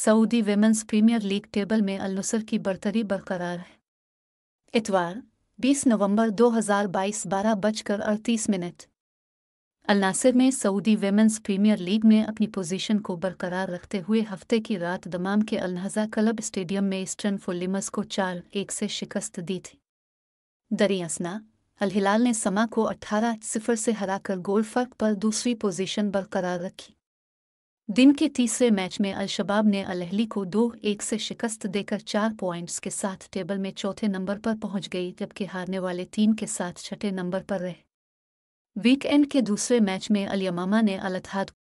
Saudi women's premier league table में Al Nassr की बरतरी बरकरार है इतवार 20 नवंबर 2022 बारह बजकर अड़तीस मिनट अलनासिर में सऊदी वेमेंस प्रीमियर लीग में अपनी पोजीशन को बरकरार रखते हुए हफ्ते की रात दमाम के अलहजा क्लब स्टेडियम में ईस्टर्न फोलिमस को चार एक से शिकस्त दी थी दरियासना अलहिलाल ने समा को अट्ठारह सिफर से हराकर गोल फर्क पर दूसरी पोजीशन बरकरार रखी दिन के तीसरे मैच में अलशबाब ने अलहली को दो एक से शिकस्त देकर चार पॉइंट्स के साथ टेबल में चौथे नंबर पर पहुंच गई जबकि हारने वाले टीम के साथ छठे नंबर पर रहे वीकेंड के दूसरे मैच में अलयमामा ने अलतहाद